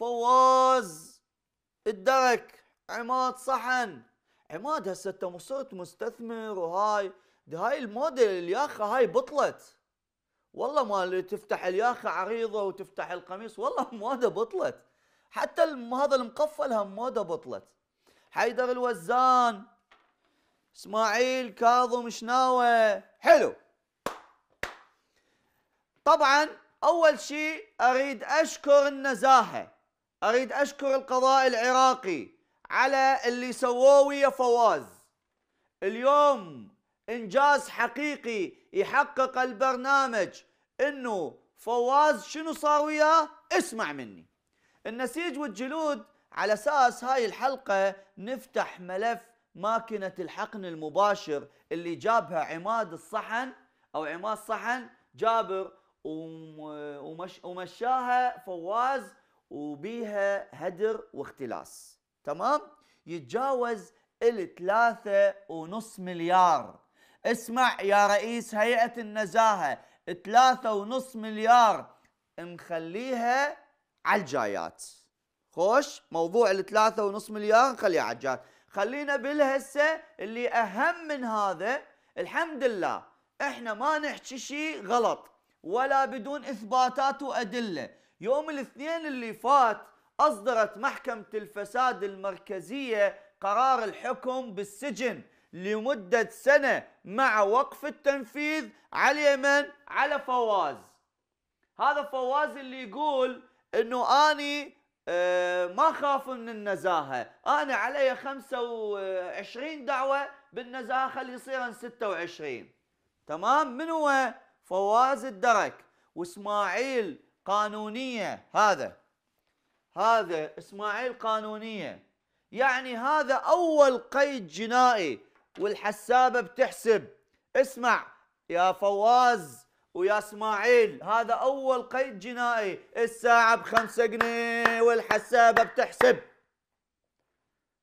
فواز الدرك عماد صحن عماد هسه انت صرت مستثمر وهاي دي هاي الموديل الياخه هاي بطلت والله ما تفتح الياخه عريضه وتفتح القميص والله موده بطلت حتى هذا المقفل هم موده بطلت حيدر الوزان اسماعيل كاظم شناوه حلو طبعا اول شيء اريد اشكر النزاهه اريد اشكر القضاء العراقي على اللي سووه ويا فواز اليوم انجاز حقيقي يحقق البرنامج انه فواز شنو صار وياه اسمع مني النسيج والجلود على اساس هاي الحلقه نفتح ملف ماكينه الحقن المباشر اللي جابها عماد الصحن او عماد صحن جابر ومش ومشاها فواز وبيها هدر واختلاس تمام يتجاوز الثلاثة ونص مليار اسمع يا رئيس هيئة النزاهة ثلاثة ونص مليار نخليها على الجايات خوش موضوع الثلاثة ونص مليار نخليها على الجايات خلينا بالهسه اللي اهم من هذا الحمد لله احنا ما نحكي شيء غلط ولا بدون اثباتات وادله يوم الاثنين اللي فات أصدرت محكمة الفساد المركزية قرار الحكم بالسجن لمدة سنة مع وقف التنفيذ على من؟ على فواز هذا فواز اللي يقول انه اني آه، ما خاف من النزاهة انا علي 25 دعوة بالنزاهة خلي يصيرن 26 تمام من هو؟ فواز الدرك واسماعيل قانونية هذا هذا إسماعيل قانونية يعني هذا أول قيد جنائي والحسابة بتحسب اسمع يا فواز ويا اسماعيل هذا أول قيد جنائي الساعة بخمسة جنيه والحسابة بتحسب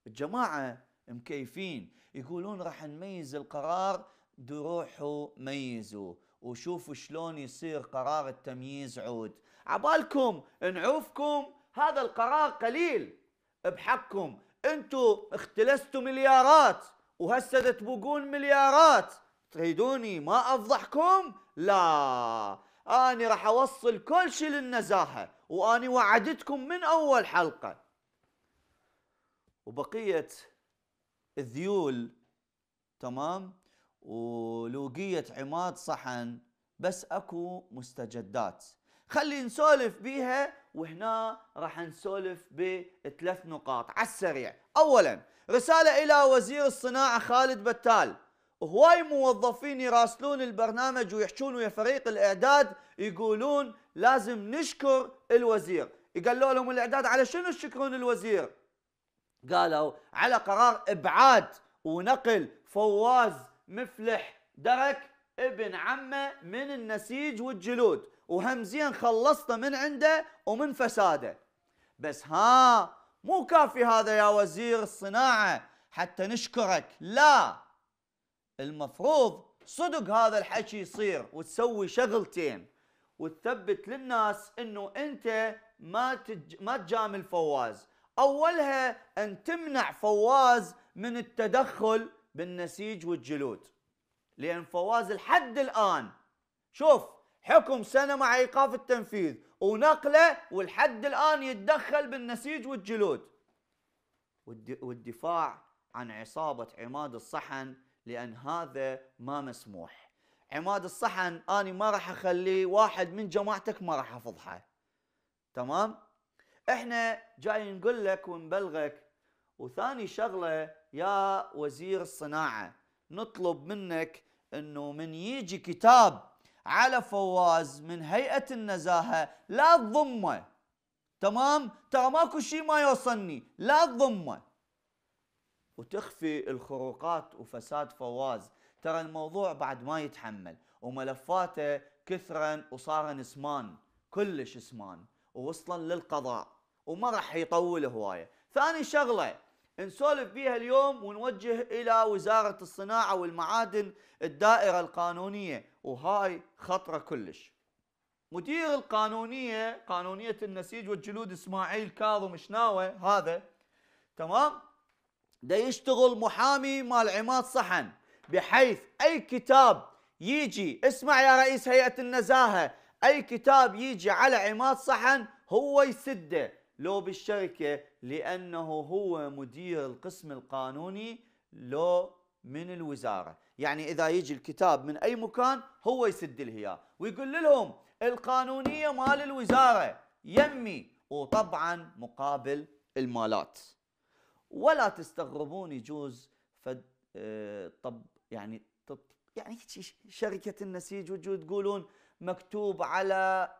الجماعة مكيفين يقولون راح نميز القرار دروحوا ميزوا وشوفوا شلون يصير قرار التمييز عود عبالكم نعوفكم هذا القرار قليل بحقكم انتو اختلستوا مليارات وهسه تبوقون مليارات تريدوني ما افضحكم لا اني راح اوصل كل شيء للنزاهه واني وعدتكم من اول حلقه وبقيه الذيول تمام ولوقية عماد صحن بس اكو مستجدات خلي نسولف بيها وهنا راح نسولف بثلاث نقاط على السريع اولا رسالة الى وزير الصناعة خالد بتال هواي موظفين يراسلون البرنامج ويحجون ويا فريق الاعداد يقولون لازم نشكر الوزير قالوا لهم الاعداد على شنو تشكرون الوزير قالوا على قرار ابعاد ونقل فواز مفلح درك ابن عمه من النسيج والجلود وهم زين خلصته من عنده ومن فساده بس ها مو كافي هذا يا وزير الصناعة حتى نشكرك لا المفروض صدق هذا الحكي يصير وتسوي شغلتين وتثبت للناس انه انت ما تج... ما تجامل فواز اولها ان تمنع فواز من التدخل بالنسيج والجلود لأن فواز لحد الآن شوف حكم سنة مع إيقاف التنفيذ ونقله والحد الآن يتدخل بالنسيج والجلود والدفاع عن عصابة عماد الصحن لأن هذا ما مسموح عماد الصحن أنا ما راح أخليه واحد من جماعتك ما راح أفضحه تمام؟ احنا جاي نقول لك ونبلغك وثاني شغلة يا وزير الصناعة نطلب منك أنه من يجي كتاب على فواز من هيئة النزاهة لا تضمه تمام ترى ماكو شيء ما يوصلني لا تضمه وتخفي الخروقات وفساد فواز ترى الموضوع بعد ما يتحمل وملفاته كثرا وصار نسمان كلش اسمان ووصلا للقضاء وما راح يطول هوايه ثاني شغله نسولف بيها اليوم ونوجه الى وزاره الصناعه والمعادن الدائره القانونيه وهاي خطره كلش. مدير القانونيه قانونيه النسيج والجلود اسماعيل كاظم شناوه هذا تمام دا يشتغل محامي مال عماد صحن بحيث اي كتاب يجي اسمع يا رئيس هيئه النزاهه اي كتاب يجي على عماد صحن هو يسده لو بالشركة لأنه هو مدير القسم القانوني لو من الوزارة يعني إذا يجي الكتاب من أي مكان هو يسد الهياء ويقول لهم القانونية مال الوزارة يمي وطبعا مقابل المالات ولا تستغربون يجوز فد آه، طب يعني طب يعني شركة النسيج وجود تقولون مكتوب على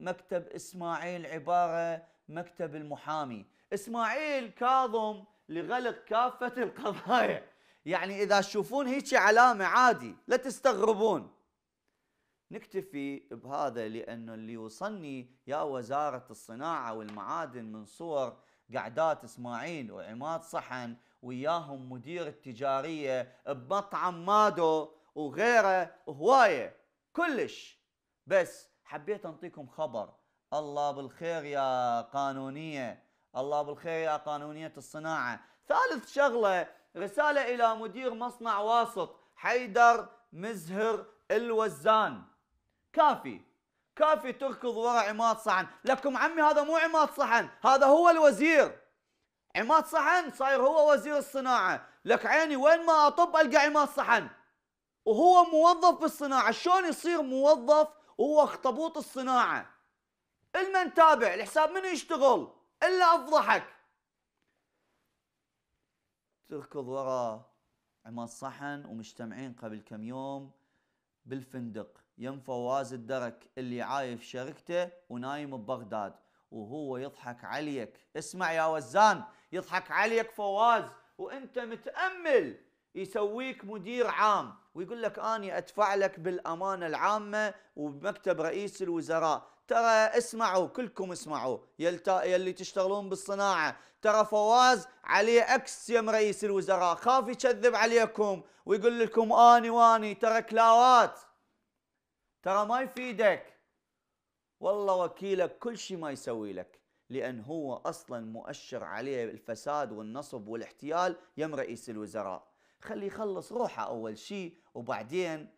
مكتب إسماعيل عبارة مكتب المحامي اسماعيل كاظم لغلق كافة القضايا يعني إذا تشوفون هيك علامة عادي لا تستغربون نكتفي بهذا لأنه اللي وصلني يا وزارة الصناعة والمعادن من صور قعدات إسماعيل وعماد صحن وياهم مدير التجارية بمطعم مادو وغيره هواية كلش بس حبيت أنطيكم خبر الله بالخير يا قانونية الله بالخير يا قانونية الصناعة ثالث شغلة رسالة إلى مدير مصنع واسط حيدر مزهر الوزان كافي كافي تركض وراء عماد صحن لكم عمي هذا مو عماد صحن هذا هو الوزير عماد صحن صاير هو وزير الصناعة لك عيني وين ما أطب ألقى عماد صحن وهو موظف بالصناعة شلون يصير موظف وهو اخطبوط الصناعة المن تابع الحساب منو يشتغل الا افضحك تركض ورا عماد صحن ومجتمعين قبل كم يوم بالفندق يم فواز الدرك اللي عايف شركته ونايم ببغداد وهو يضحك عليك اسمع يا وزان يضحك عليك فواز وانت متأمل يسويك مدير عام ويقول لك أني أدفع لك بالأمانة العامة وبمكتب رئيس الوزراء ترى اسمعوا كلكم اسمعوا يلتا يلي تشتغلون بالصناعة ترى فواز عليه أكس يم رئيس الوزراء خاف يكذب عليكم ويقول لكم آني واني ترى كلاوات ترى ما يفيدك والله وكيلك كل شيء ما يسوي لك لأن هو أصلا مؤشر عليه الفساد والنصب والاحتيال يم رئيس الوزراء خلي يخلص روحه أول شيء وبعدين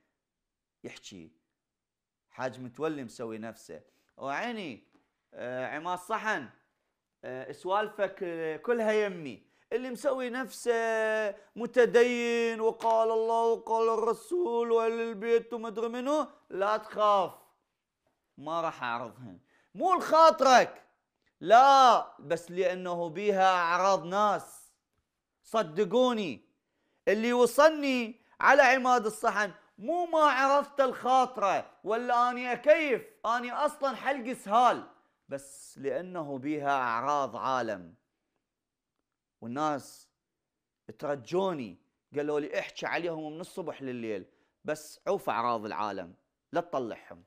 يحكي حاج متولي مسوي نفسه وعيني آه عماد صحن آه سوالفك آه، كلها يمي اللي مسوي نفسه متدين وقال الله وقال الرسول وقال البيت ومدري منو لا تخاف ما راح اعرضهم مو لخاطرك لا بس لانه بيها اعراض ناس صدقوني اللي وصلني على عماد الصحن مو ما عرفت الخاطرة ولا أني أكيف أني أصلا حلق سهال بس لأنه بيها أعراض عالم والناس ترجوني قالوا لي احكي عليهم من الصبح لليل بس عوف أعراض العالم لا تطلعهم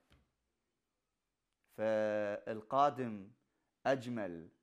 فالقادم أجمل